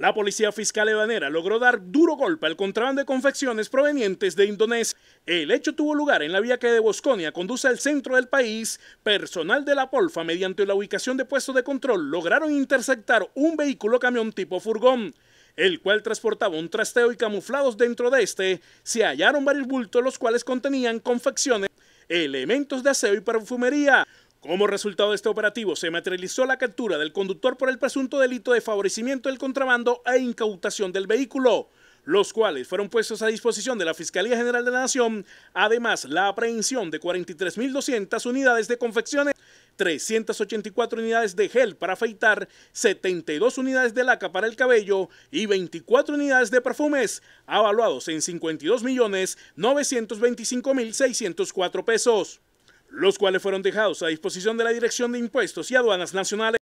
La policía fiscal ebanera logró dar duro golpe al contrabando de confecciones provenientes de Indonesia. El hecho tuvo lugar en la vía que de Bosconia conduce al centro del país. Personal de la Polfa, mediante la ubicación de puestos de control, lograron interceptar un vehículo camión tipo furgón el cual transportaba un trasteo y camuflados dentro de este, se hallaron varios bultos los cuales contenían confecciones, elementos de aseo y perfumería, como resultado de este operativo, se materializó la captura del conductor por el presunto delito de favorecimiento del contrabando e incautación del vehículo, los cuales fueron puestos a disposición de la Fiscalía General de la Nación, además la aprehensión de 43.200 unidades de confecciones, 384 unidades de gel para afeitar, 72 unidades de laca para el cabello y 24 unidades de perfumes, avaluados en 52.925.604 pesos los cuales fueron dejados a disposición de la Dirección de Impuestos y Aduanas Nacionales.